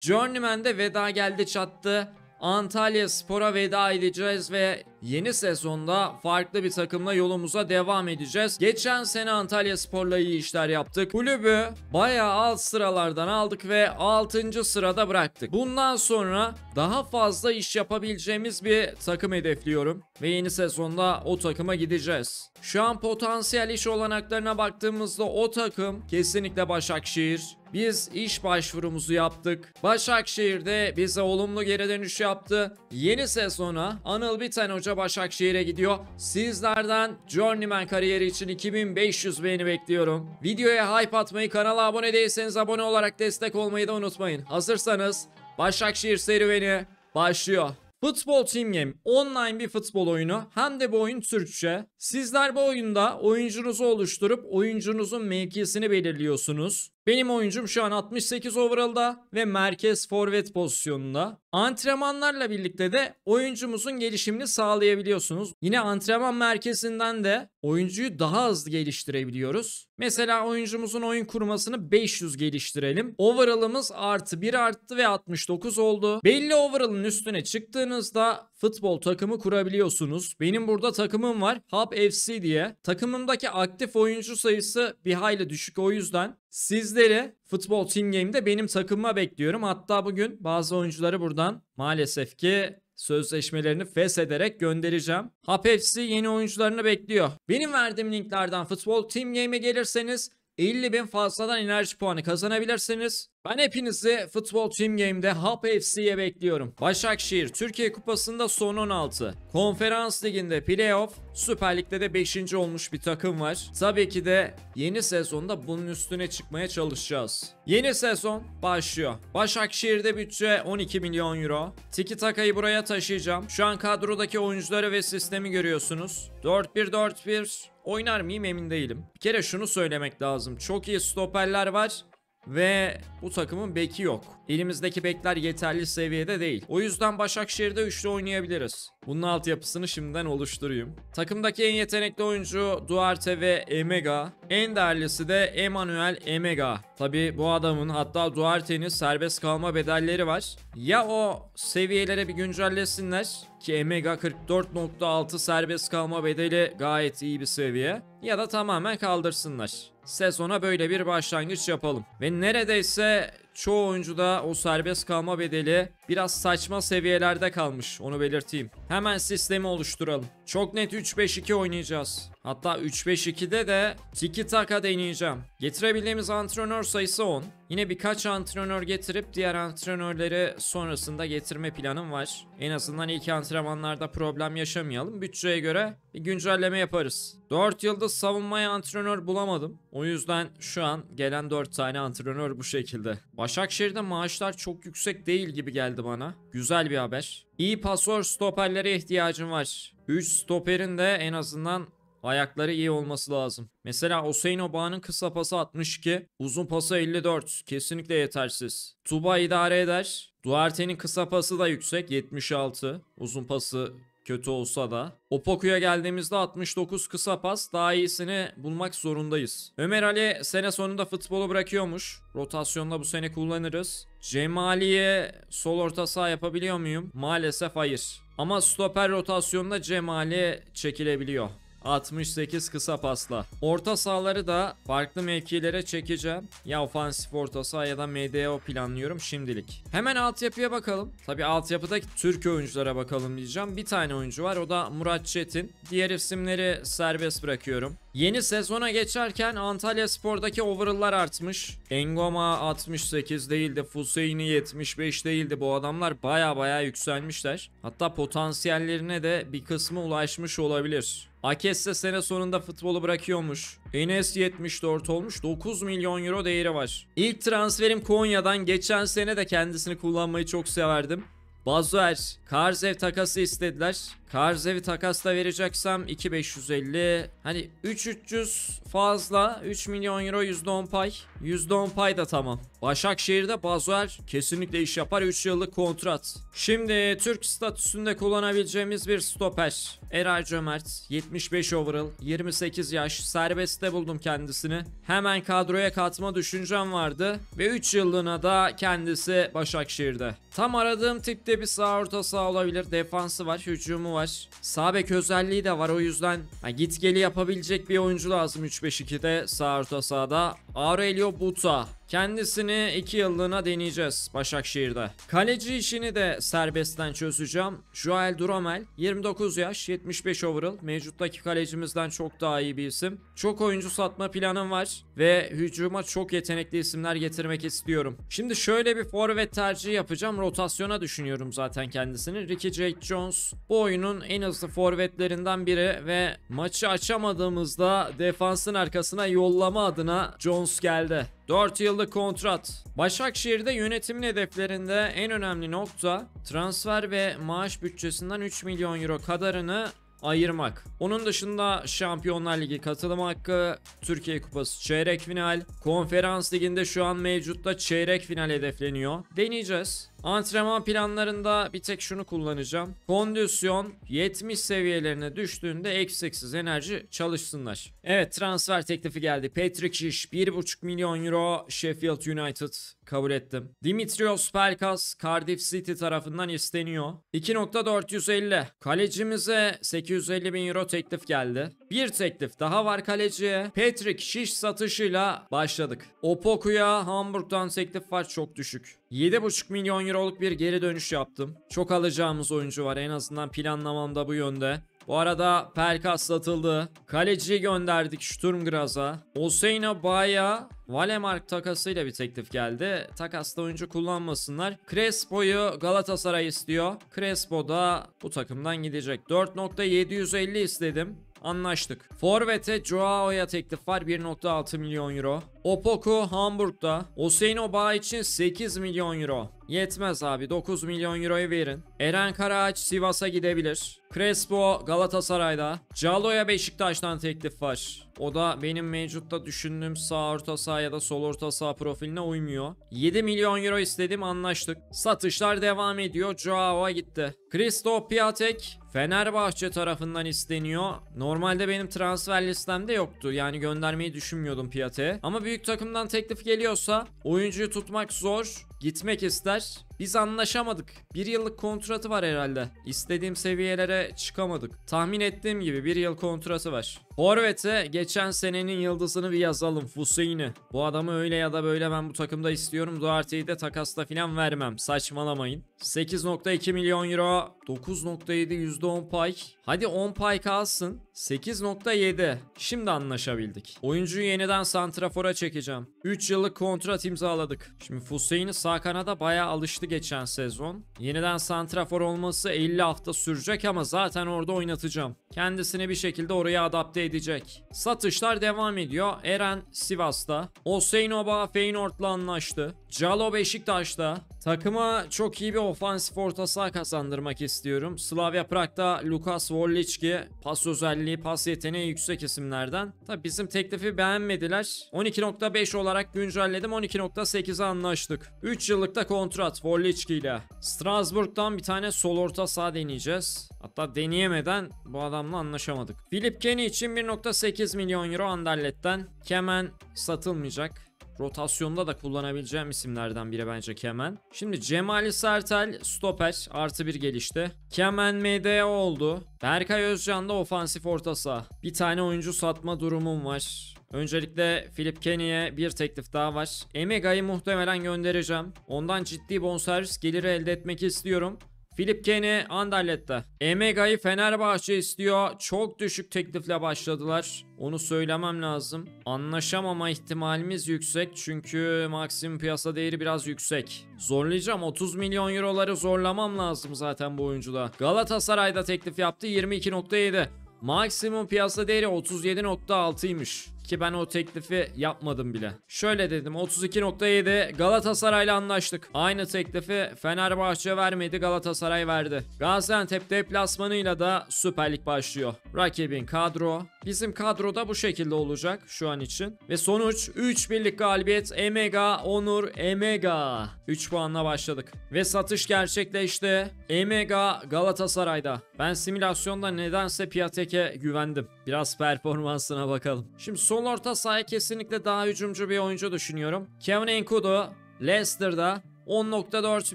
Journeyman'de veda geldi çattı. Antalya Spor'a veda edeceğiz ve Yeni sezonda farklı bir takımla yolumuza devam edeceğiz. Geçen sene Antalya Spor'la iyi işler yaptık. Kulübü bayağı alt sıralardan aldık ve 6. sırada bıraktık. Bundan sonra daha fazla iş yapabileceğimiz bir takım hedefliyorum. Ve yeni sezonda o takıma gideceğiz. Şu an potansiyel iş olanaklarına baktığımızda o takım kesinlikle Başakşehir. Biz iş başvurumuzu yaptık. Başakşehir'de bize olumlu geri dönüş yaptı. Yeni sezona Anıl Biten Hoca Fenerbahçe Başakşehir'e gidiyor. Sizlerden Journeyman kariyeri için 2500 beğeni bekliyorum. Videoya hype atmayı, kanala abone değilseniz abone olarak destek olmayı da unutmayın. Hazırsanız Başakşehir serüveni başlıyor. Futbol Team Game online bir futbol oyunu hem de bu oyun Türkçe. Sizler bu oyunda oyuncunuzu oluşturup oyuncunuzun mevkisini belirliyorsunuz. Benim oyuncum şu an 68 overall'da ve merkez forvet pozisyonunda. Antrenmanlarla birlikte de oyuncumuzun gelişimini sağlayabiliyorsunuz. Yine antrenman merkezinden de oyuncuyu daha hızlı geliştirebiliyoruz. Mesela oyuncumuzun oyun kurmasını 500 geliştirelim. Overall'ımız artı 1 arttı ve 69 oldu. Belli overall'ın üstüne çıktığınızda futbol takımı kurabiliyorsunuz. Benim burada takımım var Hub FC diye. Takımımdaki aktif oyuncu sayısı bir hayli düşük o yüzden sizleri futbol team game'de benim takımıma bekliyorum. Hatta bugün bazı oyuncuları buradan maalesef ki sözleşmelerini feshederek göndereceğim. Hub FC yeni oyuncularını bekliyor. Benim verdiğim linklerden futbol team game'e gelirseniz 50 bin fazladan enerji puanı kazanabilirsiniz. Ben hepinizi Futbol Team Game'de Hub FC'ye bekliyorum. Başakşehir Türkiye Kupası'nda son 16. Konferans Ligi'nde playoff, Süper Lig'de de 5. olmuş bir takım var. Tabii ki de yeni sezonda bunun üstüne çıkmaya çalışacağız. Yeni sezon başlıyor. Başakşehir'de bütçe 12 milyon euro. Tiki Taka'yı buraya taşıyacağım. Şu an kadrodaki oyuncuları ve sistemi görüyorsunuz. 4-1-4-1 Oynar mıyım emin değilim. Bir kere şunu söylemek lazım. Çok iyi stoperler var ve bu takımın beki yok. Elimizdeki bekler yeterli seviyede değil. O yüzden Başakşehir'de üçlü oynayabiliriz. Bunun altyapısını şimdiden oluşturayım. Takımdaki en yetenekli oyuncu Duarte ve Emega. En değerlisi de Emmanuel Emega. Tabi bu adamın hatta Duarte'nin serbest kalma bedelleri var. Ya o seviyelere bir güncellesinler ki Emega 44.6 serbest kalma bedeli gayet iyi bir seviye. Ya da tamamen kaldırsınlar. Sezona böyle bir başlangıç yapalım. Ve neredeyse çoğu oyuncuda o serbest kalma bedeli biraz saçma seviyelerde kalmış onu belirteyim. Hemen sistemi oluşturalım. Çok net 3-5-2 oynayacağız. Hatta 3-5-2'de de tiki taka deneyeceğim. Getirebildiğimiz antrenör sayısı 10. Yine birkaç antrenör getirip diğer antrenörleri sonrasında getirme planım var. En azından ilk antrenmanlarda problem yaşamayalım. Bütçeye göre bir güncelleme yaparız. 4 yılda savunmaya antrenör bulamadım. O yüzden şu an gelen 4 tane antrenör bu şekilde. Başka Başakşehir'de maaşlar çok yüksek değil gibi geldi bana. Güzel bir haber. İyi pasör stoperlere ihtiyacım var. 3 stoperin de en azından Ayakları iyi olması lazım. Mesela Hüseyin Oba'nın kısa pası 62, uzun pası 54. Kesinlikle yetersiz. Tuba idare eder. Duarte'nin kısa pası da yüksek 76. Uzun pası kötü olsa da. Opoku'ya geldiğimizde 69 kısa pas daha iyisini bulmak zorundayız. Ömer Ali sene sonunda futbolu bırakıyormuş. Rotasyonda bu sene kullanırız. Cemali'ye sol orta saha yapabiliyor muyum? Maalesef hayır. Ama stoper rotasyonda Cemali çekilebiliyor. 68 kısa pasla. Orta sahaları da farklı mevkilere çekeceğim. Ya ofansif orta saha ya da MDO planlıyorum şimdilik. Hemen altyapıya bakalım. Tabi altyapıdaki Türk oyunculara bakalım diyeceğim. Bir tane oyuncu var o da Murat Çetin. Diğer isimleri serbest bırakıyorum. Yeni sezona geçerken Antalya Spor'daki overall'lar artmış. Engoma 68 değildi, Fuseyni 75 değildi. Bu adamlar baya baya yükselmişler. Hatta potansiyellerine de bir kısmı ulaşmış olabilir. Akes de sene sonunda futbolu bırakıyormuş. Enes 74 olmuş 9 milyon euro değeri var. İlk transferim Konya'dan geçen sene de kendisini kullanmayı çok severdim. Bazuer, Karzev takası istediler. Karzev'i da vereceksem 2550 hani 3300 fazla 3 milyon euro %10 pay %10 pay da tamam. Başakşehir'de bazuel, kesinlikle iş yapar 3 yıllık kontrat. Şimdi Türk statüsünde kullanabileceğimiz bir stoper. Eray Cömert 75 overall 28 yaş serbestte buldum kendisini. Hemen kadroya katma düşüncem vardı ve 3 yıllığına da kendisi Başakşehir'de. Tam aradığım tipte bir sağ orta sağ olabilir. Defansı var, hücumu var var. Sağ bek özelliği de var o yüzden ha, git geli yapabilecek bir oyuncu lazım 3-5-2'de sağ orta sağda. Aurelio Buta Kendisini 2 yıllığına deneyeceğiz Başakşehir'de. Kaleci işini de serbestten çözeceğim. Joel Duramel 29 yaş 75 overall mevcuttaki kalecimizden çok daha iyi bir isim. Çok oyuncu satma planım var ve hücuma çok yetenekli isimler getirmek istiyorum. Şimdi şöyle bir forvet tercihi yapacağım. Rotasyona düşünüyorum zaten kendisini. Ricky Jake Jones bu oyunun en hızlı forvetlerinden biri ve maçı açamadığımızda defansın arkasına yollama adına Jones geldi. 4 yıllık kontrat. Başakşehir'de yönetimin hedeflerinde en önemli nokta transfer ve maaş bütçesinden 3 milyon euro kadarını ayırmak. Onun dışında Şampiyonlar Ligi katılım hakkı, Türkiye Kupası çeyrek final, Konferans Ligi'nde şu an mevcutta çeyrek final hedefleniyor. Deneyeceğiz. Antrenman planlarında bir tek şunu kullanacağım. Kondisyon 70 seviyelerine düştüğünde eksiksiz enerji çalışsınlar. Evet transfer teklifi geldi. Patrick Şiş 1,5 milyon euro Sheffield United kabul ettim. Dimitrios Pelkas Cardiff City tarafından isteniyor. 2.450 kalecimize 850 bin euro teklif geldi. Bir teklif daha var kaleciye. Patrick Şiş satışıyla başladık. Opoku'ya Hamburg'dan teklif var çok düşük. 7,5 milyon euroluk bir geri dönüş yaptım. Çok alacağımız oyuncu var en azından planlamamda bu yönde. Bu arada Pelkas satıldı. Kaleci gönderdik Sturmgraz'a. Oseyna Baya Valemark takasıyla bir teklif geldi. Takasta oyuncu kullanmasınlar. Crespo'yu Galatasaray istiyor. Crespo da bu takımdan gidecek. 4.750 istedim. Anlaştık. Forvet'e Joao'ya teklif var 1.6 milyon euro. Opoku Hamburg'da. Hüseyin Bağ için 8 milyon euro. Yetmez abi 9 milyon euroyu verin. Eren Karaağaç Sivas'a gidebilir. Crespo Galatasaray'da. Calo'ya Beşiktaş'tan teklif var. O da benim mevcutta düşündüğüm sağ orta saha ya da sol orta saha profiline uymuyor. 7 milyon euro istedim anlaştık. Satışlar devam ediyor. Joao'ya gitti. Cristo Piatek Fenerbahçe tarafından isteniyor. Normalde benim transfer listemde yoktu. Yani göndermeyi düşünmüyordum Piatek'e. Ama büyük büyük takımdan teklif geliyorsa oyuncuyu tutmak zor. Gitmek ister. Biz anlaşamadık. Bir yıllık kontratı var herhalde. İstediğim seviyelere çıkamadık. Tahmin ettiğim gibi bir yıl kontratı var. Horvet'e geçen senenin yıldızını bir yazalım. Hüseyin'i. Bu adamı öyle ya da böyle ben bu takımda istiyorum. Duarte'yi de Takas'ta falan vermem. Saçmalamayın. 8.2 milyon euro. 9.7 %10 pay. Hadi 10 pay kalsın. 8.7. Şimdi anlaşabildik. Oyuncuyu yeniden santrafora çekeceğim. 3 yıllık kontrat imzaladık. Şimdi Hüseyin'i Sağ kanada baya alıştı geçen sezon. Yeniden santrafor olması 50 hafta sürecek ama zaten orada oynatacağım. Kendisini bir şekilde oraya adapte edecek. Satışlar devam ediyor. Eren Sivas'ta. Oseynoba Feyenoord'la anlaştı. Calo Beşiktaş'ta. Takıma çok iyi bir ofansif orta saha kazandırmak istiyorum. Slavia Prag'da Lukas Wollicki pas özelliği, pas yeteneği yüksek isimlerden. Tabi bizim teklifi beğenmediler. 12.5 olarak güncelledim. 12.8'e anlaştık. 3 3 yıllıkta kontrat Volliçki ile. Strasbourg'dan bir tane sol orta saha deneyeceğiz. Hatta deneyemeden bu adamla anlaşamadık. Philip Kenny için 1.8 milyon euro Anderlet'ten. Kemen satılmayacak. Rotasyonda da kullanabileceğim isimlerden biri bence Kemen. Şimdi Cemali Sertel stoper artı bir gelişti. Kemen MDO oldu. Berkay Özcan da ofansif orta saha. Bir tane oyuncu satma durumum var. Öncelikle Philip Kenny'e bir teklif daha var. Emega'yı muhtemelen göndereceğim. Ondan ciddi bonservis geliri elde etmek istiyorum. Philip Kenny Anderlet'te. Emega'yı Fenerbahçe istiyor. Çok düşük teklifle başladılar. Onu söylemem lazım. Anlaşamama ihtimalimiz yüksek çünkü maksimum piyasa değeri biraz yüksek. Zorlayacağım 30 milyon euroları zorlamam lazım zaten bu oyuncuda. Galatasaray'da teklif yaptı 22.7. Maksimum piyasa değeri 37.6'ymış. Ki ben o teklifi yapmadım bile. Şöyle dedim 32.7 Galatasaray'la anlaştık. Aynı teklifi Fenerbahçe vermedi Galatasaray verdi. Gaziantep deplasmanıyla da Süper Lig başlıyor. Rakibin kadro. Bizim kadro da bu şekilde olacak şu an için. Ve sonuç 3 birlik galibiyet Emega Onur Emega. 3 puanla başladık. Ve satış gerçekleşti. Emega Galatasaray'da. Ben simülasyonda nedense Piatek'e güvendim. Biraz performansına bakalım. Şimdi son Sol orta sahaya kesinlikle daha hücumcu bir oyuncu düşünüyorum. Kevin Enkudu Leicester'da 10.4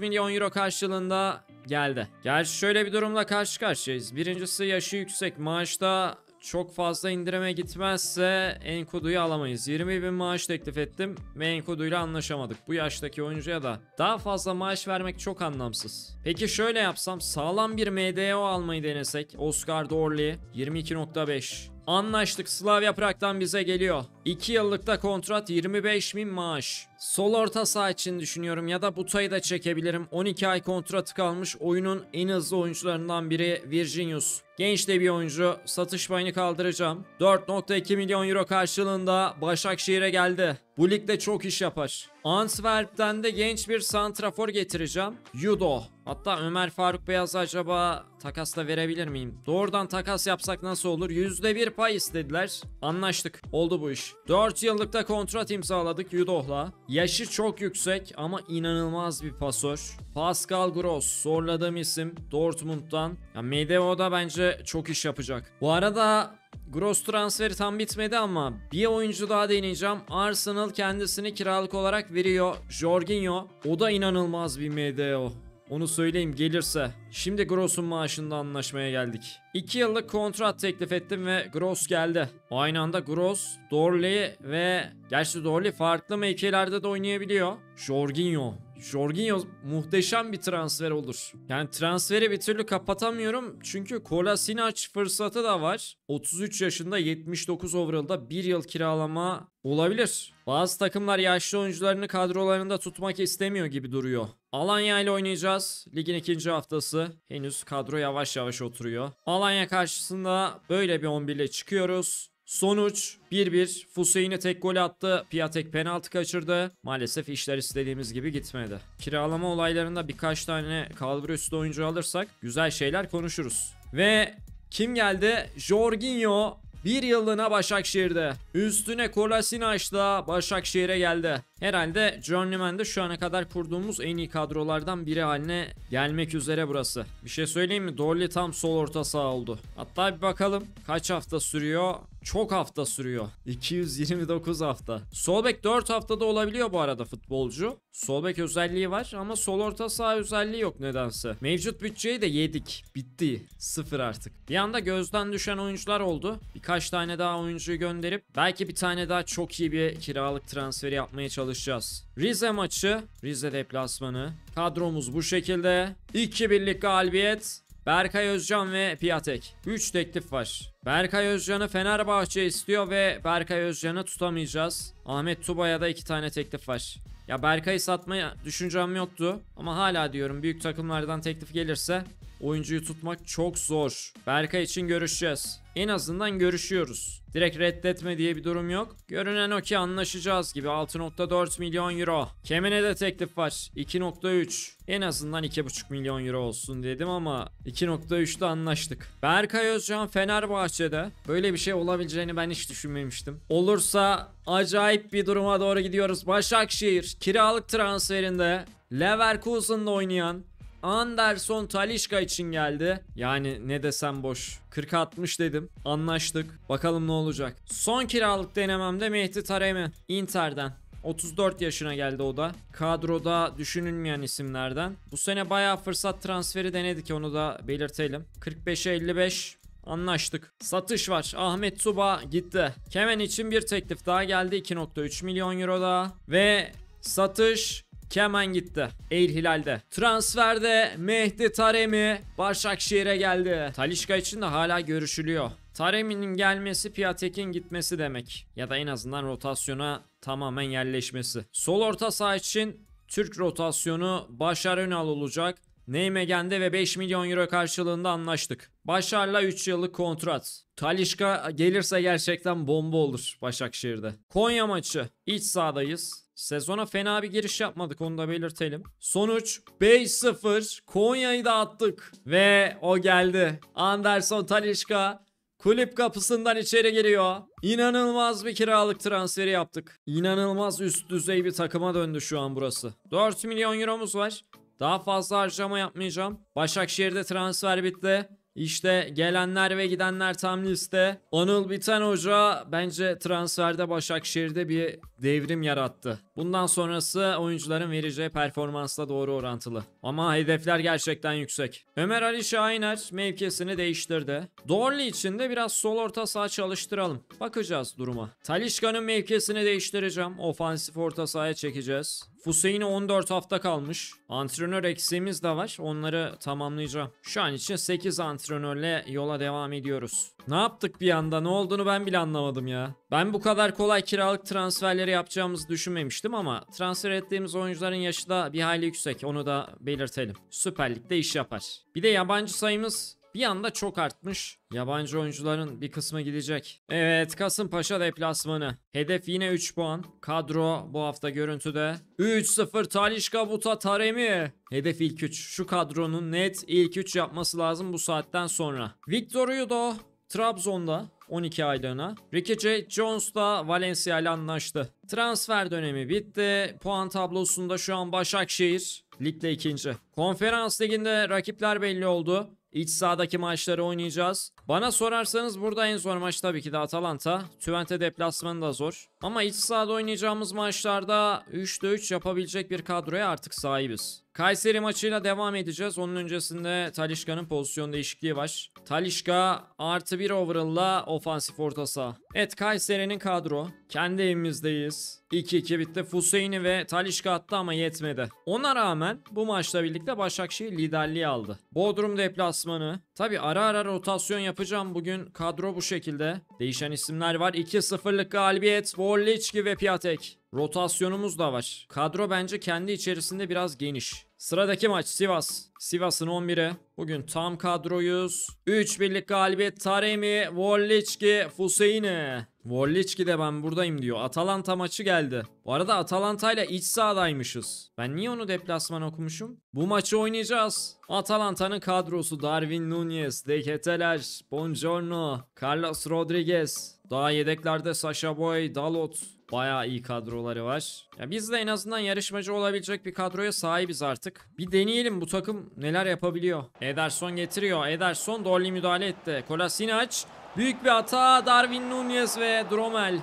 milyon euro karşılığında geldi. Gerçi şöyle bir durumla karşı karşıyayız. Birincisi yaşı yüksek maaşta çok fazla indirime gitmezse Enkudu'yu alamayız. 20 bin maaş teklif ettim ve Enkudu'yla anlaşamadık. Bu yaştaki oyuncuya da daha fazla maaş vermek çok anlamsız. Peki şöyle yapsam sağlam bir MDO almayı denesek. Oscar Dorley 22.5 Anlaştık. Slav yapraktan bize geliyor. 2 da kontrat 25 bin maaş. Sol orta saha için düşünüyorum ya da Buta'yı da çekebilirim. 12 ay kontratı kalmış oyunun en hızlı oyuncularından biri Virginius. Genç de bir oyuncu. Satış payını kaldıracağım. 4.2 milyon euro karşılığında Başakşehir'e geldi. Bu ligde çok iş yapar. Antwerp'ten de genç bir santrafor getireceğim. Yudo. Hatta Ömer Faruk Beyaz acaba takas da verebilir miyim? Doğrudan takas yapsak nasıl olur? %1 pay istediler. Anlaştık. Oldu bu iş. 4 yıllıkta kontrat imzaladık Yudoh'la. Yaşı çok yüksek ama inanılmaz bir pasör. Pascal Gross zorladığım isim Dortmund'dan. Ya Medevo da bence çok iş yapacak. Bu arada Gross transferi tam bitmedi ama bir oyuncu daha deneyeceğim. Arsenal kendisini kiralık olarak veriyor. Jorginho. O da inanılmaz bir Medeo. Onu söyleyeyim gelirse. Şimdi Gross'un maaşında anlaşmaya geldik. 2 yıllık kontrat teklif ettim ve Gross geldi. Aynı anda Gross, Dorley ve gerçi Dorley farklı mevkilerde de oynayabiliyor. Jorginho Jorginho muhteşem bir transfer olur. Yani transferi bir türlü kapatamıyorum. Çünkü Kolasinac fırsatı da var. 33 yaşında 79 overall'da 1 yıl kiralama olabilir. Bazı takımlar yaşlı oyuncularını kadrolarında tutmak istemiyor gibi duruyor. Alanya ile oynayacağız. Ligin ikinci haftası. Henüz kadro yavaş yavaş oturuyor. Alanya karşısında böyle bir 11 ile çıkıyoruz. Sonuç 1-1. Fuseyin'e tek gol attı. Piatek penaltı kaçırdı. Maalesef işler istediğimiz gibi gitmedi. Kiralama olaylarında birkaç tane kalbur üstü oyuncu alırsak güzel şeyler konuşuruz. Ve kim geldi? Jorginho bir yıllığına Başakşehir'de. Üstüne Kolasinaç'la Başakşehir'e geldi. Herhalde Journeyman'de şu ana kadar kurduğumuz en iyi kadrolardan biri haline gelmek üzere burası. Bir şey söyleyeyim mi? Dolly tam sol orta saha oldu. Hatta bir bakalım kaç hafta sürüyor? Çok hafta sürüyor. 229 hafta. Solbek 4 haftada olabiliyor bu arada futbolcu. Solbek özelliği var ama sol orta saha özelliği yok nedense. Mevcut bütçeyi de yedik. Bitti. Sıfır artık. Bir anda gözden düşen oyuncular oldu. Birkaç tane daha oyuncuyu gönderip belki bir tane daha çok iyi bir kiralık transferi yapmaya çalışacağız çalışacağız. Rize maçı, Rize deplasmanı. Kadromuz bu şekilde. 2 birlik galibiyet. Berkay Özcan ve Piatek. 3 teklif var. Berkay Özcan'ı Fenerbahçe istiyor ve Berkay Özcan'ı tutamayacağız. Ahmet Tuba'ya da 2 tane teklif var. Ya Berkay'ı satmaya düşüncem yoktu ama hala diyorum büyük takımlardan teklif gelirse oyuncuyu tutmak çok zor. Berkay için görüşeceğiz. En azından görüşüyoruz. Direkt reddetme diye bir durum yok. Görünen o ki anlaşacağız gibi 6.4 milyon euro. Kemine de teklif var 2.3. En azından 2.5 milyon euro olsun dedim ama 2.3'te anlaştık. Berkay Özcan Fenerbahçe'de böyle bir şey olabileceğini ben hiç düşünmemiştim. Olursa acayip bir duruma doğru gidiyoruz. Başakşehir kiralık transferinde Leverkusen'da oynayan Anderson Talişka için geldi. Yani ne desem boş. 40-60 dedim. Anlaştık. Bakalım ne olacak. Son kiralık denememde Mehdi Taremi. Inter'den. 34 yaşına geldi o da. Kadroda düşünülmeyen isimlerden. Bu sene bayağı fırsat transferi denedik onu da belirtelim. 45'e 55 Anlaştık. Satış var. Ahmet Tuba gitti. Kemen için bir teklif daha geldi. 2.3 milyon euro daha. Ve satış Kemen gitti. Eil Hilal'de. Transferde Mehdi Taremi Başakşehir'e geldi. Talişka için de hala görüşülüyor. Taremi'nin gelmesi Piatek'in gitmesi demek. Ya da en azından rotasyona tamamen yerleşmesi. Sol orta saha için Türk rotasyonu Başar Önal olacak. Neymegen'de ve 5 milyon euro karşılığında anlaştık. Başar'la 3 yıllık kontrat. Talişka gelirse gerçekten bomba olur Başakşehir'de. Konya maçı. İç sahadayız. Sezona fena bir giriş yapmadık onu da belirtelim. Sonuç 5-0. Konya'yı da attık. Ve o geldi. Anderson Talişka kulüp kapısından içeri giriyor. İnanılmaz bir kiralık transferi yaptık. İnanılmaz üst düzey bir takıma döndü şu an burası. 4 milyon euromuz var. Daha fazla harcama yapmayacağım. Başakşehir'de transfer bitti. İşte gelenler ve gidenler tam liste. Anıl Biten Hoca bence transferde Başakşehir'de bir devrim yarattı. Bundan sonrası oyuncuların vereceği performansla doğru orantılı. Ama hedefler gerçekten yüksek. Ömer Ali Şahiner mevkisini değiştirdi. Dorley için de biraz sol orta saha çalıştıralım. Bakacağız duruma. Talişka'nın mevkisini değiştireceğim. Ofansif orta sahaya çekeceğiz. Fuseyin'e 14 hafta kalmış. Antrenör eksiğimiz de var. Onları tamamlayacağım. Şu an için 8 antrenörle yola devam ediyoruz. Ne yaptık bir anda? Ne olduğunu ben bile anlamadım ya. Ben bu kadar kolay kiralık transferleri yapacağımızı düşünmemiştim ama transfer ettiğimiz oyuncuların yaşı da bir hayli yüksek. Onu da belirtelim. Süper Lig'de iş yapar. Bir de yabancı sayımız bir anda çok artmış. Yabancı oyuncuların bir kısmı gidecek. Evet Kasımpaşa deplasmanı. Hedef yine 3 puan. Kadro bu hafta görüntüde. 3-0 Talişka Buta Taremi. Hedef ilk 3. Şu kadronun net ilk 3 yapması lazım bu saatten sonra. Victor Udo Trabzon'da 12 aylığına. Ricky J. Jones da Valencia ile anlaştı. Transfer dönemi bitti. Puan tablosunda şu an Başakşehir ligde ikinci. Konferans liginde rakipler belli oldu. İç sahadaki maçları oynayacağız. Bana sorarsanız burada en zor maç tabii ki de Atalanta. Twente deplasmanı da zor. Ama iç sahada oynayacağımız maçlarda 3'te 3 yapabilecek bir kadroya artık sahibiz. Kayseri maçıyla devam edeceğiz. Onun öncesinde Talişka'nın pozisyon değişikliği var. Talişka artı 1 overall'la ofansif orta saha. Evet Kayseri'nin kadro. Kendi evimizdeyiz. 2-2 bitti. Fuseyni ve Talişka attı ama yetmedi. Ona rağmen bu maçla birlikte Başakşehir liderliği aldı. Bodrum deplasmanı. Tabi ara ara rotasyon yapacağım. Bugün kadro bu şekilde. Değişen isimler var. 2-0'lık galibiyet. Volliçki ve Piatek. Rotasyonumuz da var. Kadro bence kendi içerisinde biraz geniş. Sıradaki maç Sivas. Sivas'ın 11'e. Bugün tam kadroyuz. 3 birlik galibiyet Taremi, Wolliçki, Fuseyni. Wolliçki de ben buradayım diyor. Atalanta maçı geldi. Bu arada Atalanta ile iç sahadaymışız. Ben niye onu deplasman okumuşum? Bu maçı oynayacağız. Atalanta'nın kadrosu Darwin Nunez, Deketeler, Bongiorno, Carlos Rodriguez, daha yedeklerde Sasha Boy, Dalot, Bayağı iyi kadroları var. Ya biz de en azından yarışmacı olabilecek bir kadroya sahibiz artık. Bir deneyelim bu takım neler yapabiliyor. Ederson getiriyor. Ederson Dolly müdahale etti. Kolasinac büyük bir hata. Darwin Nunez ve Dromel.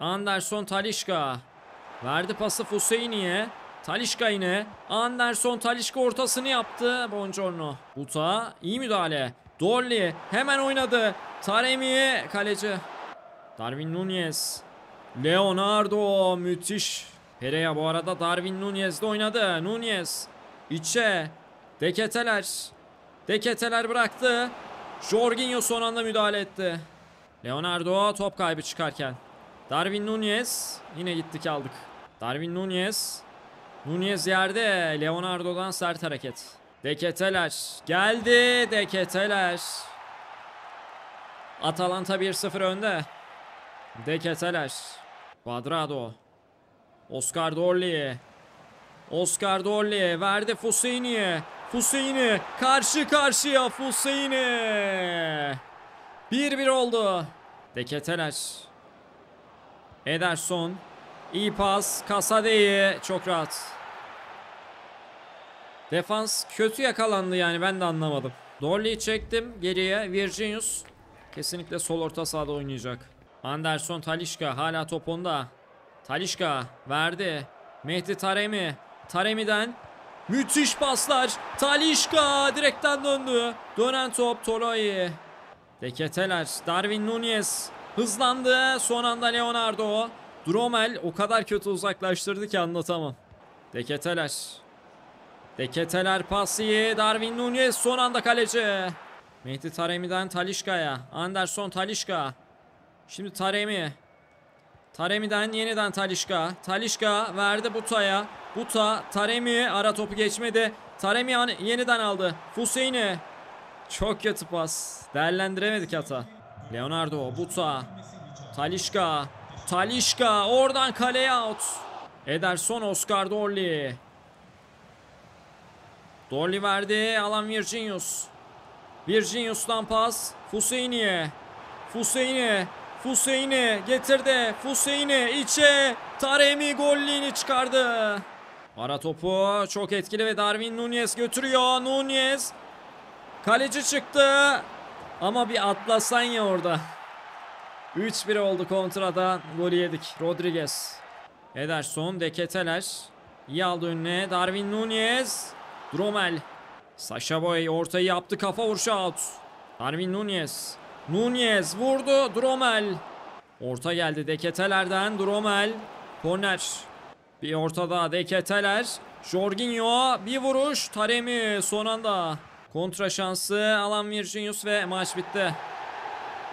Anderson Talişka. Verdi pası Hüseyin'iye. Talişka yine. Anderson Talişka ortasını yaptı. Boncorno. Uta iyi müdahale. Dolly hemen oynadı. Taremi kaleci. Darwin Nunez. Leonardo müthiş. Pereya bu arada Darwin Nunez de oynadı. Nunez içe. Deketeler. Deketeler bıraktı. Jorginho son anda müdahale etti. Leonardo top kaybı çıkarken. Darwin Nunez yine gittik aldık. Darwin Nunez. Nunez yerde. Leonardo'dan sert hareket. Deketeler geldi. Deketeler. Atalanta 1-0 önde. Deketeler Quadrado. Oscar Dolly, Oscar Dolly verdi Fuseyni'ye. Fusini karşı karşıya Fusini, 1-1 oldu. Deketeler. Ederson. İyi pas. Kasadeyi çok rahat. Defans kötü yakalandı yani ben de anlamadım. Dorley'i çektim geriye. Virginius kesinlikle sol orta sahada oynayacak. Anderson Talişka hala top onda. Talişka verdi. Mehdi Taremi. Taremi'den müthiş paslar. Talişka direkten döndü. Dönen top Toloi. Deketeler. Darwin Nunez hızlandı. Son anda Leonardo. Dromel o kadar kötü uzaklaştırdı ki anlatamam. Deketeler. Deketeler pasiyi. Darwin Nunez son anda kaleci. Mehdi Taremi'den Talişka'ya. Anderson Talişka. Şimdi Taremi. Taremi'den yeniden Talişka. Talişka verdi Buta'ya. Buta Taremi ara topu geçmedi. Taremi yeniden aldı. Fuseyni. Çok kötü pas. Değerlendiremedik hata. Leonardo, Buta, Talişka. Talişka oradan kaleye out. Ederson, Oscar Dolly. Dolly verdi. Alan Virginius. Virginius'tan pas. Fuseyni'ye. Fuseyni Fuseyni getirdi. Fuseyni içe. Taremi gollini çıkardı. Ara topu çok etkili ve Darwin Nunez götürüyor. Nunez. Kaleci çıktı. Ama bir atlasan ya orada. 3-1 oldu kontrada. Golü yedik. Rodriguez. Ederson. Deketeler. İyi aldı önüne. Darwin Nunez. Dromel. Sasha Boy ortayı yaptı. Kafa vuruşu out. Darwin Nunez. Nunez vurdu. Dromel. Orta geldi Deketeler'den. Dromel. Poner Bir ortada Deketeler. Jorginho bir vuruş. Taremi son anda. Kontra şansı alan Virginius ve maç bitti.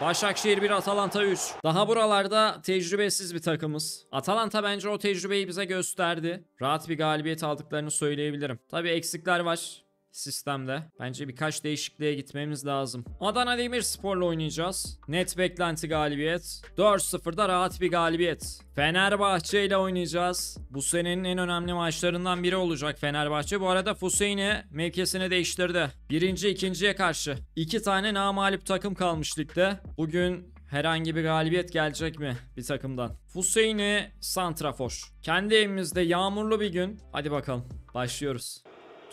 Başakşehir 1 Atalanta 3. Daha buralarda tecrübesiz bir takımız. Atalanta bence o tecrübeyi bize gösterdi. Rahat bir galibiyet aldıklarını söyleyebilirim. Tabi eksikler var sistemde. Bence birkaç değişikliğe gitmemiz lazım. Adana Demirspor'la oynayacağız. Net beklenti galibiyet. 4-0'da rahat bir galibiyet. Fenerbahçe ile oynayacağız. Bu senenin en önemli maçlarından biri olacak Fenerbahçe. Bu arada Fuseyni mevkisini değiştirdi. Birinci ikinciye karşı. iki tane namalip takım kalmış ligde. Bugün herhangi bir galibiyet gelecek mi bir takımdan? Fuseyni Santrafor. Kendi evimizde yağmurlu bir gün. Hadi bakalım başlıyoruz.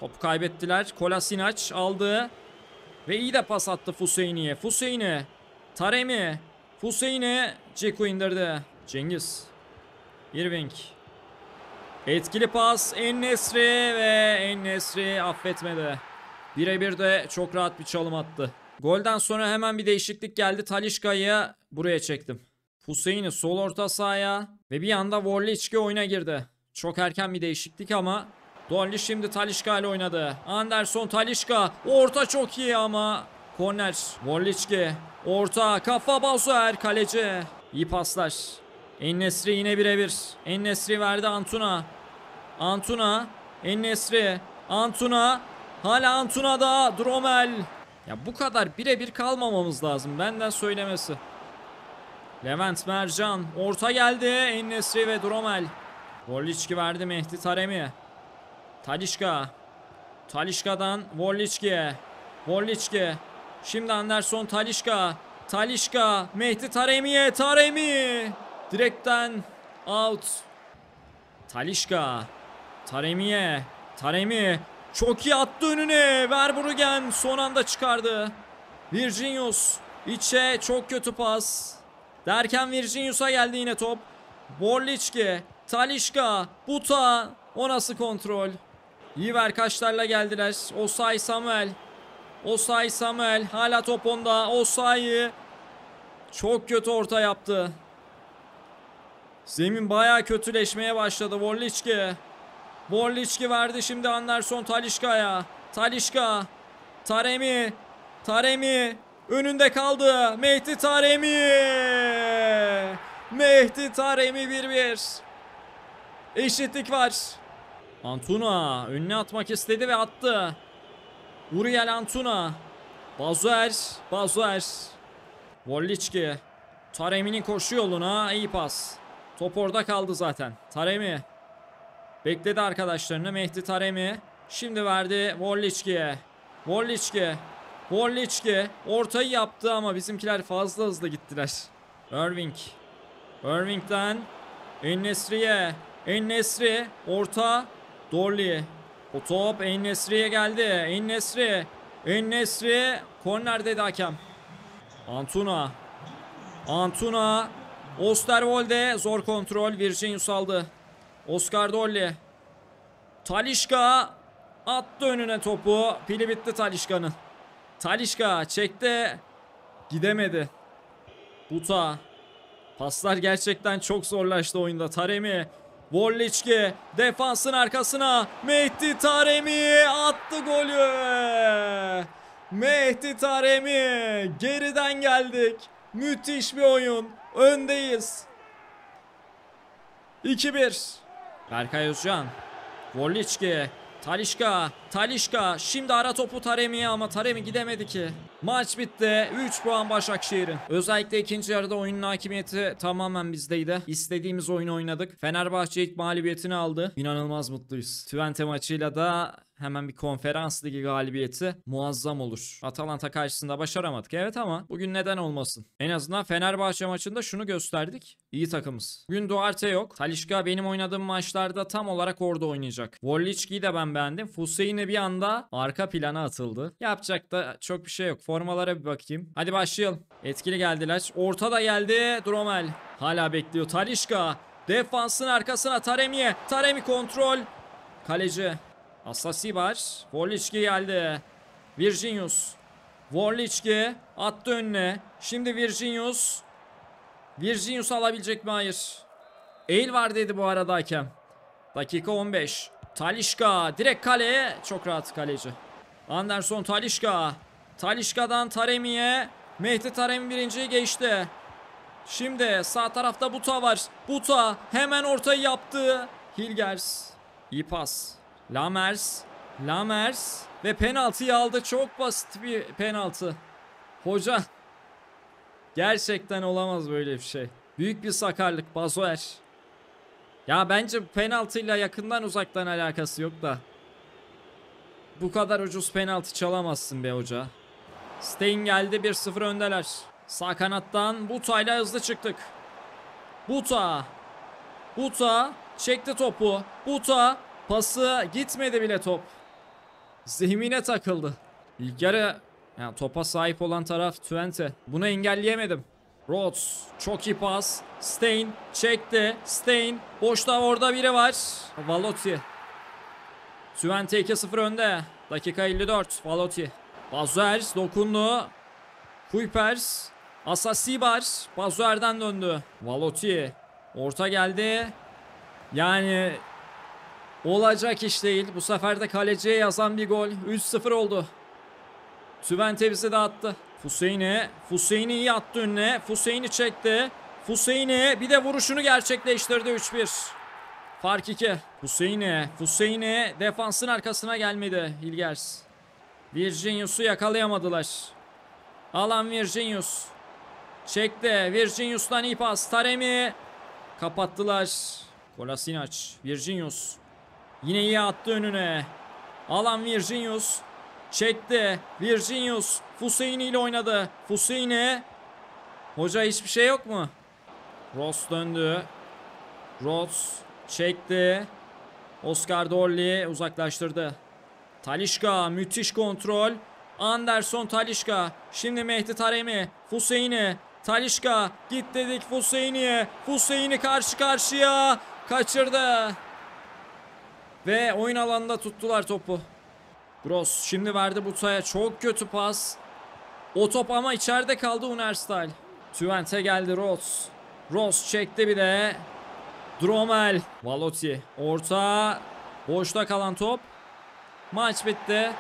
Topu kaybettiler. Kolasinac aldı. Ve iyi de pas attı Fuseyni'ye. Fuseyni. Taremi. Fuseyni. Ceku indirdi. Cengiz. Irving. Etkili pas. Ennesri ve Ennesri affetmedi. Birebir de çok rahat bir çalım attı. Golden sonra hemen bir değişiklik geldi. Talişka'yı buraya çektim. Hüseyin'i sol orta sahaya ve bir anda Vorliçki oyuna girdi. Çok erken bir değişiklik ama Dolly şimdi Talişka ile oynadı. Anderson Talişka. Orta çok iyi ama. Korner. Vorliçki. Orta. Kafa Bauzer. Kaleci. İyi paslar. Ennesri yine birebir. Ennesri verdi Antuna. Antuna. Ennesri. Antuna. Hala Antuna'da. Dromel. Ya bu kadar birebir kalmamamız lazım. Benden söylemesi. Levent Mercan. Orta geldi. Ennesri ve Dromel. Vorliçki verdi Mehdi Taremi. Talişka. Talişka'dan Volliçki'ye. Volliçki. Şimdi Anderson Talişka. Talişka. Mehdi Taremi'ye. Taremi. Direkten out. Talişka. Taremi'ye. Taremi. Çok iyi attı önüne. Verburgen son anda çıkardı. Virginius içe çok kötü pas. Derken Virginius'a geldi yine top. Borliçki, Talişka, Buta. O nasıl kontrol? İyi ver kaçlarla geldiler. Osay Samuel. Osay Samuel hala top onda. Osay'ı çok kötü orta yaptı. Zemin baya kötüleşmeye başladı. Vorliçki. Vorliçki verdi şimdi Anderson Talişka'ya. Talişka. Taremi. Taremi. Önünde kaldı. Mehdi Taremi. Mehdi Taremi 1-1. Eşitlik var. Antuna önüne atmak istedi ve attı. Uriel Antuna. Bazuer. Bazuer. Volliçki. Taremi'nin koşu yoluna iyi pas. Top orada kaldı zaten. Taremi. Bekledi arkadaşlarını Mehdi Taremi. Şimdi verdi Volliçki'ye. Volliçki. Volliçki. Ortayı yaptı ama bizimkiler fazla hızlı gittiler. Irving. Irving'den Ennesri'ye. Ennesri orta Dorli, O top Ennesri'ye geldi. Ennesri. Ennesri. Kornerde hakem. Antuna. Antuna. Osterwolde zor kontrol. Virginius aldı. Oscar Dolly, Talişka attı önüne topu. Pili bitti Talişka'nın. Talişka çekti. Gidemedi. Buta. Paslar gerçekten çok zorlaştı oyunda. Taremi Volliçki defansın arkasına Mehdi Taremi attı golü. Mehdi Taremi geriden geldik. Müthiş bir oyun. Öndeyiz. 2-1. Berkay Özcan. Volliçki. Talişka. Talişka. Şimdi ara topu Taremi'ye ama Taremi gidemedi ki. Maç bitti. 3 puan Başakşehir'in. Özellikle ikinci yarıda oyunun hakimiyeti tamamen bizdeydi. İstediğimiz oyunu oynadık. Fenerbahçe ilk mağlubiyetini aldı. İnanılmaz mutluyuz. Twente maçıyla da hemen bir konferans ligi galibiyeti muazzam olur. Atalanta karşısında başaramadık evet ama bugün neden olmasın? En azından Fenerbahçe maçında şunu gösterdik. İyi takımız. Bugün Duarte yok. Talişka benim oynadığım maçlarda tam olarak orada oynayacak. Volliçki'yi de ben beğendim. Fuseyin'i bir anda arka plana atıldı. Yapacak da çok bir şey yok. Formalara bir bakayım. Hadi başlayalım. Etkili geldiler. Orta da geldi. Dromel. Hala bekliyor. Talişka. Defansın arkasına Taremi'ye. Taremi kontrol. Kaleci Hassasi var. Vorlicki geldi. Virginius. Vorlicki attı önüne. Şimdi Virginius. Virginius alabilecek mi? Hayır. Eğil var dedi bu arada hakem. Dakika 15. Talişka direkt kaleye. Çok rahat kaleci. Anderson Talişka. Talişka'dan Taremi'ye. Mehdi Taremi birinciyi geçti. Şimdi sağ tarafta Buta var. Buta hemen ortayı yaptı. Hilgers. İyi pas. Lamers. Lamers. Ve penaltıyı aldı. Çok basit bir penaltı. Hoca. Gerçekten olamaz böyle bir şey. Büyük bir sakarlık. Bazoer. Ya bence penaltıyla yakından uzaktan alakası yok da. Bu kadar ucuz penaltı çalamazsın be hoca. Stein geldi 1-0 öndeler. Sağ kanattan Buta'yla hızlı çıktık. Buta. Buta çekti topu. Buta Pası gitmedi bile top. zihmine takıldı. İlk yarı yani topa sahip olan taraf Twente. Bunu engelleyemedim. Rhodes çok iyi pas. Stein çekti. Stein boşta orada biri var. Valotti. Twente 2-0 önde. Dakika 54. Valotti. Bazuer dokundu. Kuipers. Asasibar. Bazuer'den döndü. Valotti. Orta geldi. Yani Olacak iş değil. Bu sefer de kaleciye yazan bir gol. 3-0 oldu. Süvente bizi attı. Fuseyni. Fuseyni iyi attı önüne. Fuseyni çekti. Fuseyni bir de vuruşunu gerçekleştirdi 3-1. Fark 2. Fuseyni. Fuseyni defansın arkasına gelmedi Hilgers. Virginius'u yakalayamadılar. Alan Virginius. Çekti. Virginius'tan iyi pas. Taremi. Kapattılar. Kolasinac. Virginius. Yine iyi attı önüne. Alan Virginius. Çekti. Virginius. Fuseyni ile oynadı. Fuseyni. Hoca hiçbir şey yok mu? Ross döndü. Ross çekti. Oscar Dolly uzaklaştırdı. Talişka müthiş kontrol. Anderson Talişka. Şimdi Mehdi Taremi. Fuseyni. Talişka. Git dedik Fuseyni'ye. Fuseyni karşı karşıya. Kaçırdı. Ve oyun alanında tuttular topu. Gross şimdi verdi Buta'ya. Çok kötü pas. O top ama içeride kaldı Unerstal. Twente geldi Ross. Ross çekti bir de. Dromel. Valotti. Orta. Boşta kalan top. Maç bitti.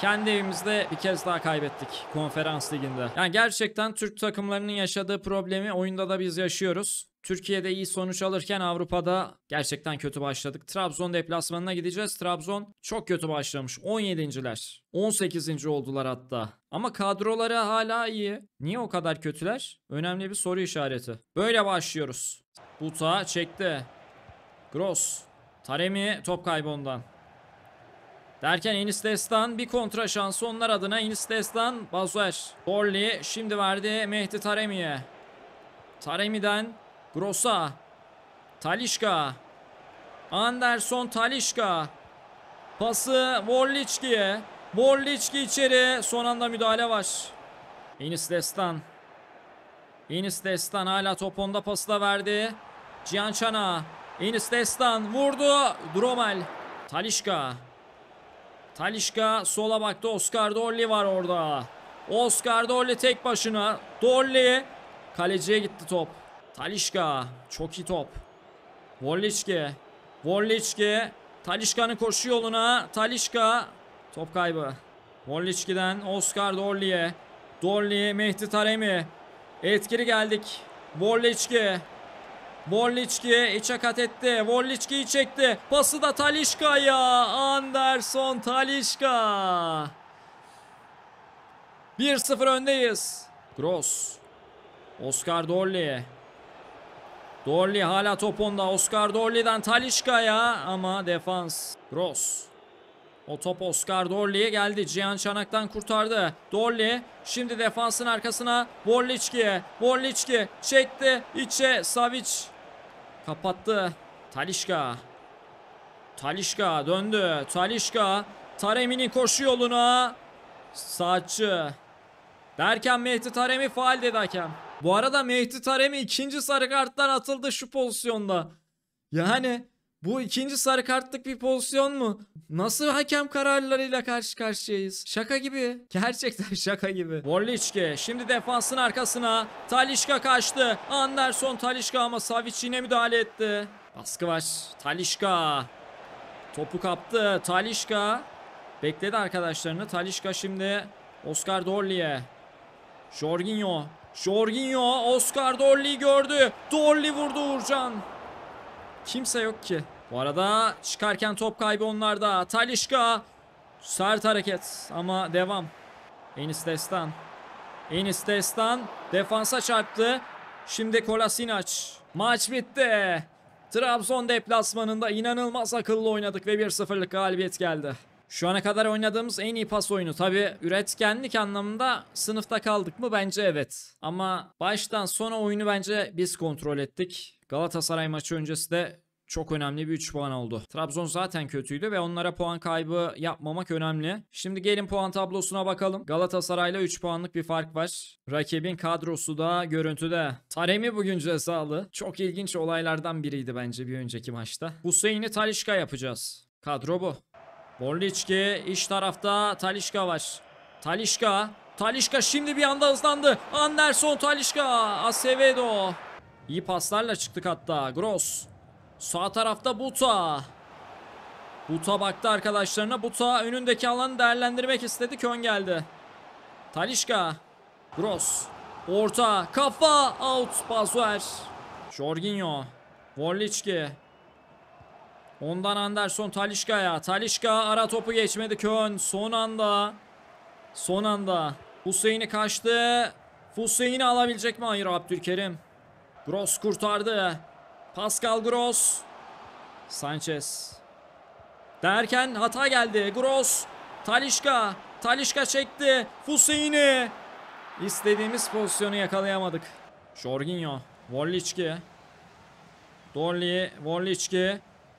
Kendi evimizde bir kez daha kaybettik konferans liginde. Yani gerçekten Türk takımlarının yaşadığı problemi oyunda da biz yaşıyoruz. Türkiye'de iyi sonuç alırken Avrupa'da gerçekten kötü başladık. Trabzon deplasmanına gideceğiz. Trabzon çok kötü başlamış. 17.ler. 18. oldular hatta. Ama kadroları hala iyi. Niye o kadar kötüler? Önemli bir soru işareti. Böyle başlıyoruz. Buta çekti. Gross. Taremi top kaybı ondan. Derken Enis Destan bir kontra şansı onlar adına. Enis Destan Bazuer. Borli şimdi verdi Mehdi Taremi'ye. Taremi'den Grosa, Talişka. Anderson Talişka. Pası Vorliçki'ye. Vorliçki içeri. Son anda müdahale var. Enis Destan. Enis Destan hala top onda pası da verdi. Cihançana. Enis Destan vurdu. Dromel. Talişka. Talişka sola baktı. Oscar Dolly var orada. Oscar Dolly tek başına. Dolly kaleciye gitti top. Talişka. Çok iyi top. Vorliçki. Vorliçki. Talişka'nın koşu yoluna. Talişka. Top kaybı. Vorliçki'den Oscar Dorli'ye. Dorli, Mehdi Taremi. Etkili geldik. Vorliçki. Vorliçki içe kat etti. Vorliçki'yi çekti. Pası da Talişka'ya. Anderson Talişka. 1-0 öndeyiz. Gross. Oscar Dorli. Dorli hala top onda. Oscar Dorli'den Talişka'ya ama defans. Gross. O top Oscar Dorli'ye geldi. Cihan Çanak'tan kurtardı. Dorli şimdi defansın arkasına Borliçki'ye. Borliçki çekti içe. Savic kapattı. Talişka. Talişka döndü. Talişka Taremi'nin koşu yoluna. Saatçı. Derken Mehdi Taremi faal dedi hakem. Bu arada Mehdi Taremi ikinci sarı karttan atıldı şu pozisyonda. Yani bu ikinci sarı kartlık bir pozisyon mu? Nasıl hakem kararlarıyla karşı karşıyayız? Şaka gibi. Gerçekten şaka gibi. Vorliçke şimdi defansın arkasına. Talişka kaçtı. Anderson Talişka ama Savic yine müdahale etti. Baskı var. Talişka. Topu kaptı. Talişka. Bekledi arkadaşlarını. Talişka şimdi Oscar Dorli'ye. Jorginho. Jorginho Oscar Dolly gördü. Dolly vurdu Uğurcan. Kimse yok ki. Bu arada çıkarken top kaybı onlarda. Talişka. Sert hareket ama devam. Enis Destan. Enis Destan defansa çarptı. Şimdi Kolasinac. Maç bitti. Trabzon deplasmanında inanılmaz akıllı oynadık ve 1-0'lık galibiyet geldi. Şu ana kadar oynadığımız en iyi pas oyunu. Tabi üretkenlik anlamında sınıfta kaldık mı bence evet. Ama baştan sona oyunu bence biz kontrol ettik. Galatasaray maçı öncesi de çok önemli bir 3 puan oldu. Trabzon zaten kötüydü ve onlara puan kaybı yapmamak önemli. Şimdi gelin puan tablosuna bakalım. Galatasaray'la 3 puanlık bir fark var. Rakibin kadrosu da görüntüde. Taremi bugün cezalı. Çok ilginç olaylardan biriydi bence bir önceki maçta. Hüseyin'i Talişka yapacağız. Kadro bu. Borliçki iş tarafta Talişka var. Talişka. Talişka şimdi bir anda hızlandı. Anderson Talişka. Acevedo. İyi paslarla çıktık hatta. Gross. Sağ tarafta Buta. Buta baktı arkadaşlarına. Buta önündeki alanı değerlendirmek istedi. Kön geldi. Talişka. Gross. Orta. Kafa. Out. Bazuer. Jorginho. Vorliçki. Ondan Anderson Talişka'ya. Talişka ara topu geçmedi Köln. Son anda. Son anda. Hüseyin'i kaçtı. Hüseyin'i alabilecek mi? Hayır Abdülkerim. Gross kurtardı. Pascal Gross. Sanchez. Derken hata geldi. Gross. Talişka. Talişka çekti. Hüseyin'i. İstediğimiz pozisyonu yakalayamadık. Jorginho. Vorliçki. Dolly. Vorliçki.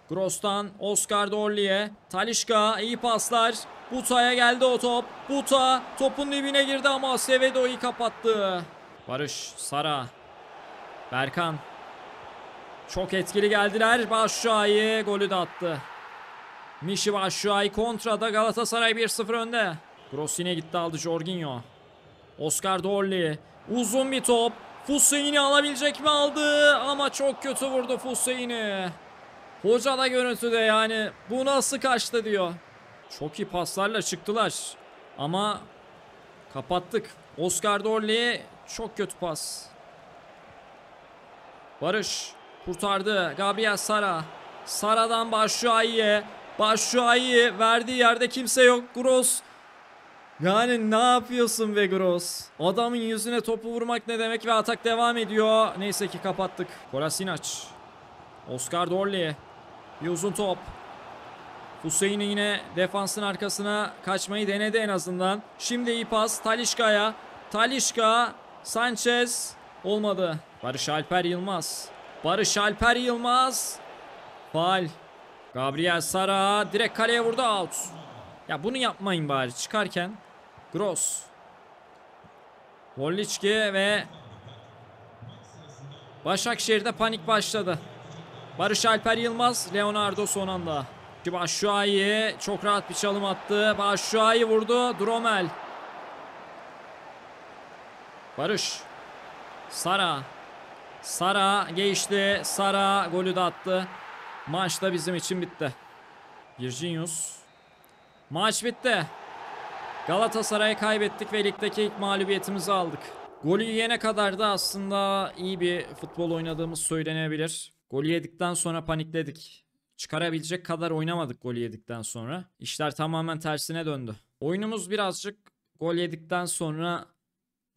Gross'tan Oscar Dorli'ye. Talişka iyi paslar. Buta'ya geldi o top. Buta topun dibine girdi ama Sevedo'yu kapattı. Barış Sara. Berkan. Çok etkili geldiler. Başşuay'ı golü de attı. Mişi Başşuay kontrada Galatasaray 1-0 önde. Gross gitti aldı Jorginho. Oscar Dorli. Uzun bir top. Fusseyni alabilecek mi aldı? Ama çok kötü vurdu Fusseyni. Hoca da görüntüde yani bu nasıl kaçtı diyor. Çok iyi paslarla çıktılar. Ama kapattık. Oscar Dorley'e çok kötü pas. Barış kurtardı. Gabriel Sara. Sara'dan Başşuayi'ye. Başşuayi verdiği yerde kimse yok. Gross. Yani ne yapıyorsun ve Gross? Adamın yüzüne topu vurmak ne demek ve atak devam ediyor. Neyse ki kapattık. Kolasinac. Oscar Dorley'e. Bir uzun top. Hüseyin yine defansın arkasına kaçmayı denedi en azından. Şimdi iyi pas Talişka'ya. Talişka, Sanchez olmadı. Barış Alper Yılmaz. Barış Alper Yılmaz. Fal, Gabriel Sara direkt kaleye vurdu out. Ya bunu yapmayın bari çıkarken. Gross. Volliçki ve Başakşehir'de panik başladı. Barış Alper Yılmaz, Leonardo son anda. Başşuayi çok rahat bir çalım attı. Başşuayi vurdu. Dromel. Barış. Sara. Sara geçti. Sara golü de attı. Maç da bizim için bitti. Virginius. Maç bitti. Galatasaray'ı kaybettik ve ligdeki ilk mağlubiyetimizi aldık. Golü yene kadar da aslında iyi bir futbol oynadığımız söylenebilir. Gol yedikten sonra panikledik. Çıkarabilecek kadar oynamadık gol yedikten sonra. İşler tamamen tersine döndü. Oyunumuz birazcık gol yedikten sonra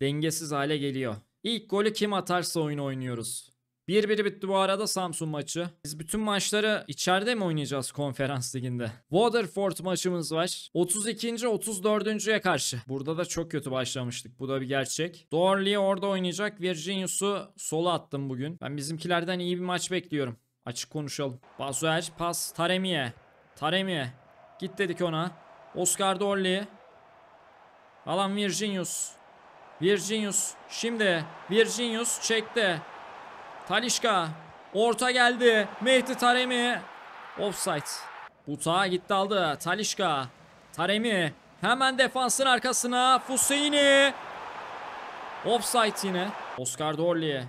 dengesiz hale geliyor. İlk golü kim atarsa oyunu oynuyoruz. 1-1 bitti bu arada Samsung maçı. Biz bütün maçları içeride mi oynayacağız konferans liginde? Waterford maçımız var. 32. 34. 34.ye karşı. Burada da çok kötü başlamıştık. Bu da bir gerçek. Dorley orada oynayacak. Virginius'u sola attım bugün. Ben bizimkilerden iyi bir maç bekliyorum. Açık konuşalım. Bazuer pas Taremi'ye. Taremi'ye. Git dedik ona. Oscar Dorley. Alan Virginius. Virginius. Şimdi Virginius çekti. Talişka. Orta geldi. Mehdi Taremi. Offside. Butağa gitti aldı. Talişka. Taremi. Hemen defansın arkasına. Fuseyni. Offside yine. Oscar Dorli.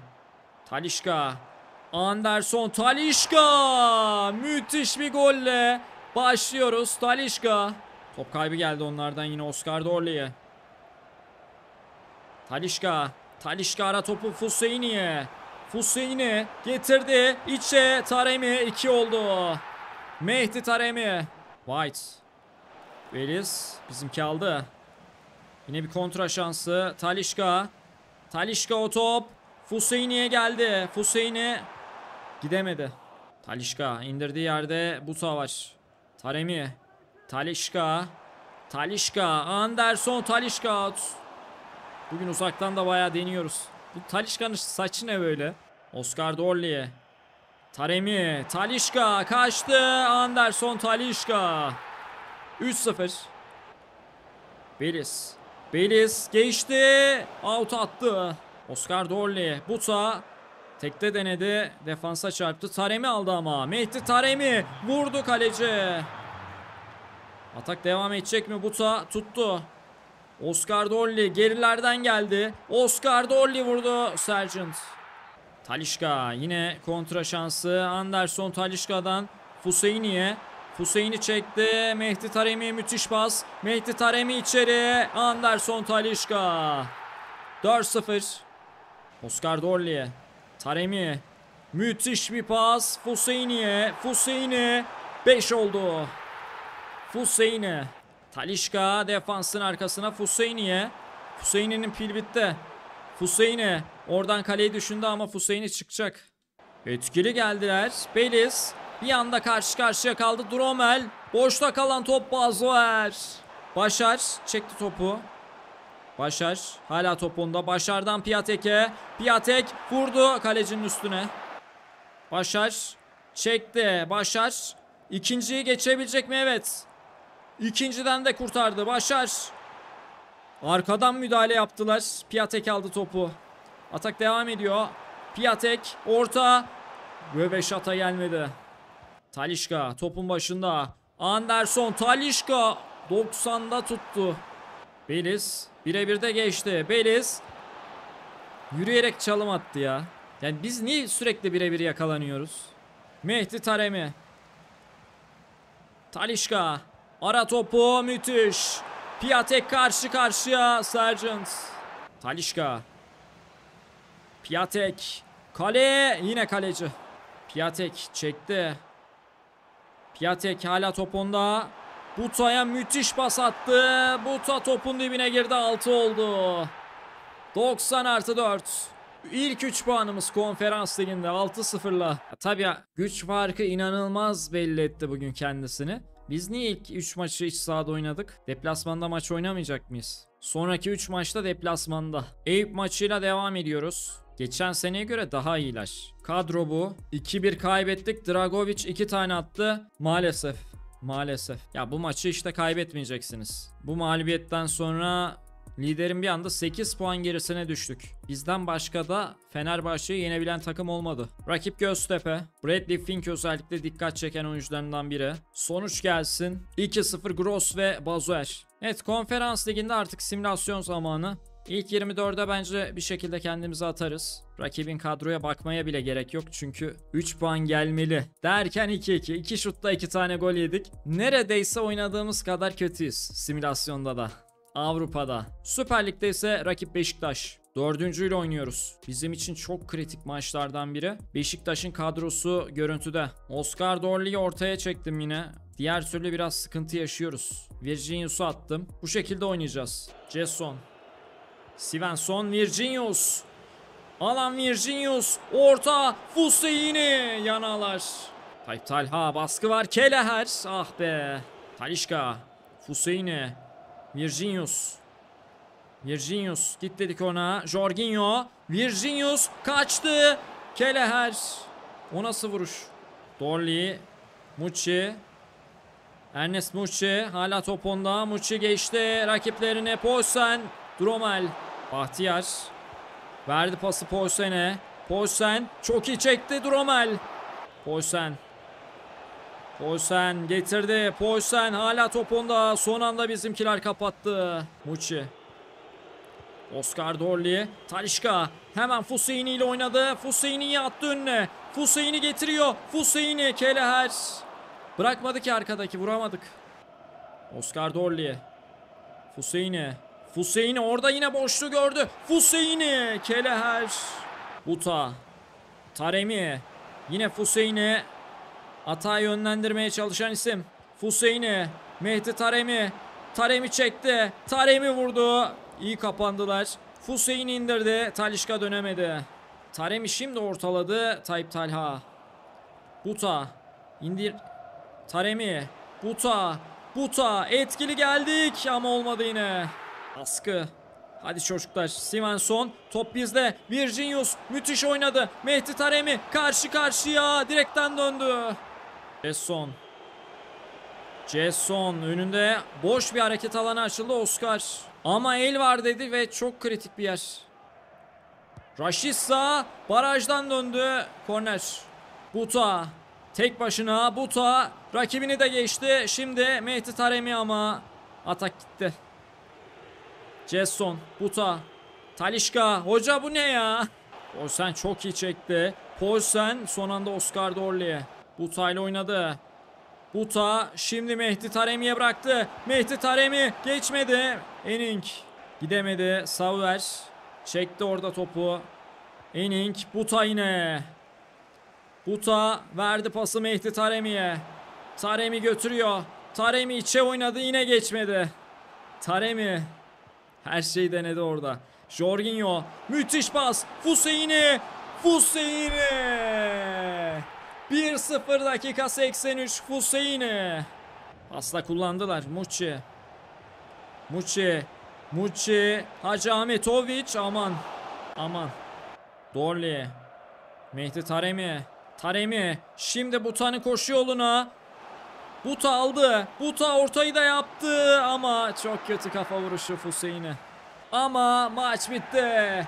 Talişka. Anderson Talişka. Müthiş bir golle. Başlıyoruz Talişka. Top kaybı geldi onlardan yine Oscar Dorli'ye. Talişka. Talişka ara topu Fuseyni'ye. Hüseyin'i getirdi. İçe Taremi 2 oldu. Mehdi Taremi. White. Veliz bizimki aldı. Yine bir kontra şansı. Talişka. Talişka o top. Hüseyin'iye geldi. Hüseyin'i gidemedi. Talişka indirdiği yerde bu savaş. Taremi. Talişka. Talişka. Anderson Talişka. Bugün uzaktan da bayağı deniyoruz. Bu Talişka'nın saçı ne böyle? Oscar Dolly, Taremi. Talişka kaçtı. Anderson Talişka. 3-0. Beliz. Beliz geçti. Out attı. Oscar Dolly, Buta. Tekte denedi. Defansa çarptı. Taremi aldı ama. Mehdi Taremi. Vurdu kaleci. Atak devam edecek mi? Buta tuttu. Oscar Dolly gerilerden geldi. Oscar Dolly vurdu Sergeant. Talişka yine kontra şansı. Anderson Talişka'dan Fuseyni'ye. Fuseyni çekti. Mehdi Taremi müthiş pas. Mehdi Taremi içeri. Anderson Talişka. 4-0. Oscar Dorli'ye. Taremi. Müthiş bir pas. Fuseyni'ye. Fuseyni. 5 oldu. Fuseyni. Talişka defansın arkasına Fuseyni'ye. Fuseyni'nin pil bitti. Fuseyni. Oradan kaleyi düşündü ama Fuseyni çıkacak. Etkili geldiler. Beliz bir anda karşı karşıya kaldı. Dromel. Boşta kalan top Bazoer. Başar çekti topu. Başar hala topunda. Başar'dan Piatek'e. Piatek vurdu kalecinin üstüne. Başar çekti. Başar ikinciyi geçebilecek mi? Evet. İkinciden de kurtardı. Başar. Arkadan müdahale yaptılar. Piatek aldı topu. Atak devam ediyor. Piatek orta. şata gelmedi. Talişka topun başında. Anderson Talişka 90'da tuttu. Beliz birebir de geçti. Beliz yürüyerek çalım attı ya. Yani biz niye sürekli birebir yakalanıyoruz? Mehdi Taremi. Talişka. Ara topu müthiş. Piatek karşı karşıya Sergeant. Talişka. Piatek. Kale. Yine kaleci. Piatek çekti. Piatek hala topunda. Buta'ya müthiş pas attı. Buta topun dibine girdi. 6 oldu. 90 artı 4. İlk 3 puanımız konferans liginde 6-0'la. Tabii güç farkı inanılmaz belli etti bugün kendisini. Biz niye ilk 3 maçı iç sahada oynadık? Deplasmanda maç oynamayacak mıyız? Sonraki 3 maçta deplasmanda. Eyüp maçıyla devam ediyoruz. Geçen seneye göre daha iyiler. Kadro bu. 2-1 kaybettik. Dragovic 2 tane attı. Maalesef. Maalesef. Ya bu maçı işte kaybetmeyeceksiniz. Bu mağlubiyetten sonra liderin bir anda 8 puan gerisine düştük. Bizden başka da Fenerbahçe'yi yenebilen takım olmadı. Rakip Göztepe. Bradley Fink özellikle dikkat çeken oyuncularından biri. Sonuç gelsin. 2-0 Gross ve Bazuer. Evet konferans liginde artık simülasyon zamanı. İlk 24'e bence bir şekilde kendimizi atarız. Rakibin kadroya bakmaya bile gerek yok çünkü 3 puan gelmeli. Derken 2-2. 2 şutta 2 tane gol yedik. Neredeyse oynadığımız kadar kötüyüz simülasyonda da. Avrupa'da. Süper Lig'de ise rakip Beşiktaş. Dördüncüyle oynuyoruz. Bizim için çok kritik maçlardan biri. Beşiktaş'ın kadrosu görüntüde. Oscar Dorli'yi ortaya çektim yine. Diğer türlü biraz sıkıntı yaşıyoruz. Virginius'u attım. Bu şekilde oynayacağız. Jason, Svensson Virginius. Alan Virginius orta Fusse yine yanalar. Tayyip Talha baskı var. Keleher. Ah be. Talişka. Fuseyne. Virginius. Virginius. Git dedik ona. Jorginho. Virginius kaçtı. Keleher. O nasıl vuruş? Dolly. Mucci. Ernest Mucci. Hala top onda. Mucci geçti. Rakiplerine Poysen. Dromel. Bahtiyar. Verdi pası Poysen'e. Poysen çok iyi çekti Dromel. Poysen. Poysen getirdi. Poysen hala topunda, Son anda bizimkiler kapattı. Muçi. Oscar Dorli. Talişka. Hemen Fusini ile oynadı. Fuseyni'yi attı önüne. Fusini getiriyor. Fusini Keleher. Bırakmadı ki arkadaki vuramadık. Oscar Dorli. Fusini. Fuseyni orada yine boşluğu gördü. Fuseyni. Keleher. Buta, Taremi. Yine Fuseyni. Ata yönlendirmeye çalışan isim. Fuseyni. Mehdi Taremi. Taremi çekti. Taremi vurdu. İyi kapandılar. Fuseyni indirdi. Talişka dönemedi. Taremi şimdi ortaladı. Tayyip Talha. Buta. indir. Taremi. Buta. Buta. Etkili geldik ama olmadı yine. Askı. Hadi çocuklar Simonson, top bizde. Virginius müthiş oynadı. Mehdi Taremi karşı karşıya direkten döndü. Jason, Jason önünde boş bir hareket alanı açıldı Oscar. Ama el var dedi ve çok kritik bir yer. Raşissa barajdan döndü. Korner. Buta. Tek başına Buta. Rakibini de geçti. Şimdi Mehdi Taremi ama atak gitti. Cesson, Buta, Talişka. Hoca bu ne ya? Poulsen çok iyi çekti. Poulsen son anda Oscar Dorli'ye. Buta ile oynadı. Buta şimdi Mehdi Taremi'ye bıraktı. Mehdi Taremi geçmedi. Enink gidemedi. Sauer çekti orada topu. Enink Buta yine. Buta verdi pası Mehdi Taremi'ye. Taremi götürüyor. Taremi içe oynadı yine geçmedi. Taremi her şeyi denedi orada. Jorginho müthiş pas. Fuseyni. Fuseyni. 1-0 dakika 83 Fuseyni. Pasla kullandılar Muçi. Muçi. Muçi. Hacı Ahmetoviç. Aman. Aman. Dorli. Mehdi Taremi. Taremi. Şimdi Butan'ın koşu yoluna. Buta aldı. Buta ortayı da yaptı ama çok kötü kafa vuruşu Hüseyin'e. Ama maç bitti.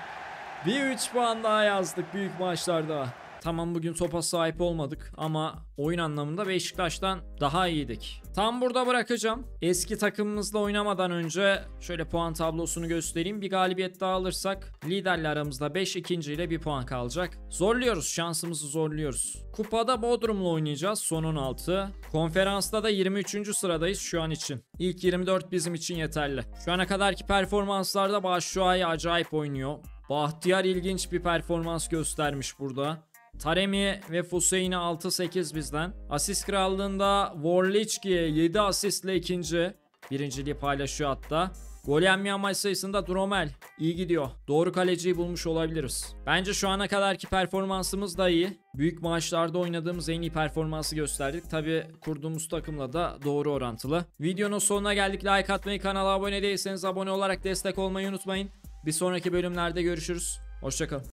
Bir 3 puan daha yazdık büyük maçlarda. Tamam bugün sopa sahip olmadık ama oyun anlamında Beşiktaş'tan daha iyiydik. Tam burada bırakacağım. Eski takımımızla oynamadan önce şöyle puan tablosunu göstereyim. Bir galibiyet daha alırsak liderle aramızda 5 ikinci ile bir puan kalacak. Zorluyoruz şansımızı zorluyoruz. Kupada Bodrum'la oynayacağız son 16. Konferansta da 23. sıradayız şu an için. İlk 24 bizim için yeterli. Şu ana kadarki performanslarda Başşuay'ı acayip oynuyor. Bahtiyar ilginç bir performans göstermiş burada. Taremi ve Fuseyni 6-8 bizden. Asist krallığında Warlichki 7 asistle ikinci. Birinciliği paylaşıyor hatta. Gol yenmeyen maç sayısında Dromel iyi gidiyor. Doğru kaleciyi bulmuş olabiliriz. Bence şu ana kadarki performansımız da iyi. Büyük maçlarda oynadığımız en iyi performansı gösterdik. Tabi kurduğumuz takımla da doğru orantılı. Videonun sonuna geldik. Like atmayı, kanala abone değilseniz abone olarak destek olmayı unutmayın. Bir sonraki bölümlerde görüşürüz. Hoşçakalın.